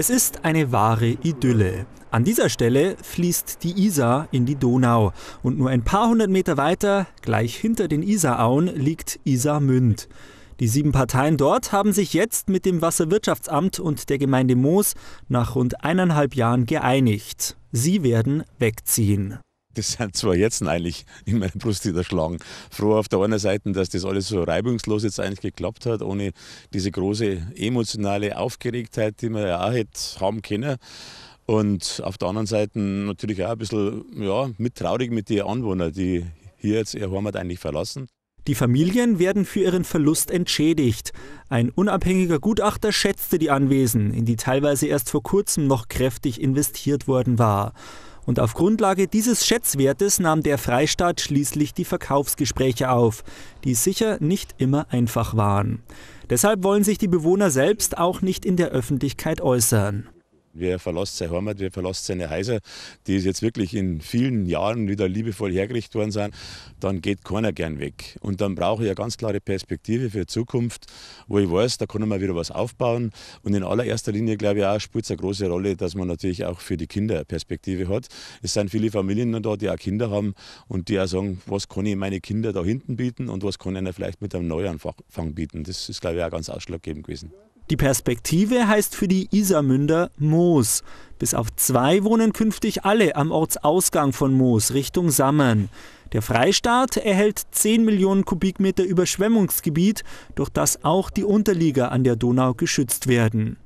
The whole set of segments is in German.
Es ist eine wahre Idylle. An dieser Stelle fließt die Isar in die Donau und nur ein paar hundert Meter weiter, gleich hinter den Isarauen, liegt Isarmünd. Die sieben Parteien dort haben sich jetzt mit dem Wasserwirtschaftsamt und der Gemeinde Moos nach rund eineinhalb Jahren geeinigt. Sie werden wegziehen. Das sind zwei Herzen eigentlich in meiner Brust, die schlagen. Froh auf der einen Seite, dass das alles so reibungslos jetzt eigentlich geklappt hat, ohne diese große emotionale Aufgeregtheit, die man ja auch hätte haben können. Und auf der anderen Seite natürlich auch ein bisschen ja, mit traurig mit den Anwohnern, die hier jetzt ihr Heimat eigentlich verlassen. Die Familien werden für ihren Verlust entschädigt. Ein unabhängiger Gutachter schätzte die Anwesen, in die teilweise erst vor kurzem noch kräftig investiert worden war und auf Grundlage dieses Schätzwertes nahm der Freistaat schließlich die Verkaufsgespräche auf, die sicher nicht immer einfach waren. Deshalb wollen sich die Bewohner selbst auch nicht in der Öffentlichkeit äußern. Wer verlässt seine Heimat, wer verlässt seine Häuser, die jetzt wirklich in vielen Jahren wieder liebevoll hergerichtet worden sind, dann geht keiner gern weg. Und dann brauche ich eine ganz klare Perspektive für die Zukunft, wo ich weiß, da kann man wieder was aufbauen. Und in allererster Linie, glaube ich, auch spielt es eine große Rolle, dass man natürlich auch für die Kinder eine Perspektive hat. Es sind viele Familien da, die auch Kinder haben und die auch sagen, was kann ich meine Kinder da hinten bieten und was kann ich ihnen vielleicht mit einem Neuanfang bieten. Das ist, glaube ich, auch ganz ausschlaggebend gewesen. Die Perspektive heißt für die Isermünder Moos. Bis auf zwei wohnen künftig alle am Ortsausgang von Moos Richtung Sammern. Der Freistaat erhält 10 Millionen Kubikmeter Überschwemmungsgebiet, durch das auch die Unterlieger an der Donau geschützt werden.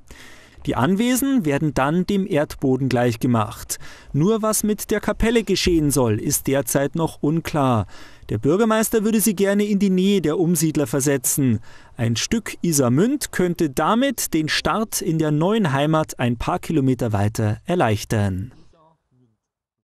Die Anwesen werden dann dem Erdboden gleichgemacht. Nur was mit der Kapelle geschehen soll, ist derzeit noch unklar. Der Bürgermeister würde sie gerne in die Nähe der Umsiedler versetzen. Ein Stück Isermünd könnte damit den Start in der neuen Heimat ein paar Kilometer weiter erleichtern.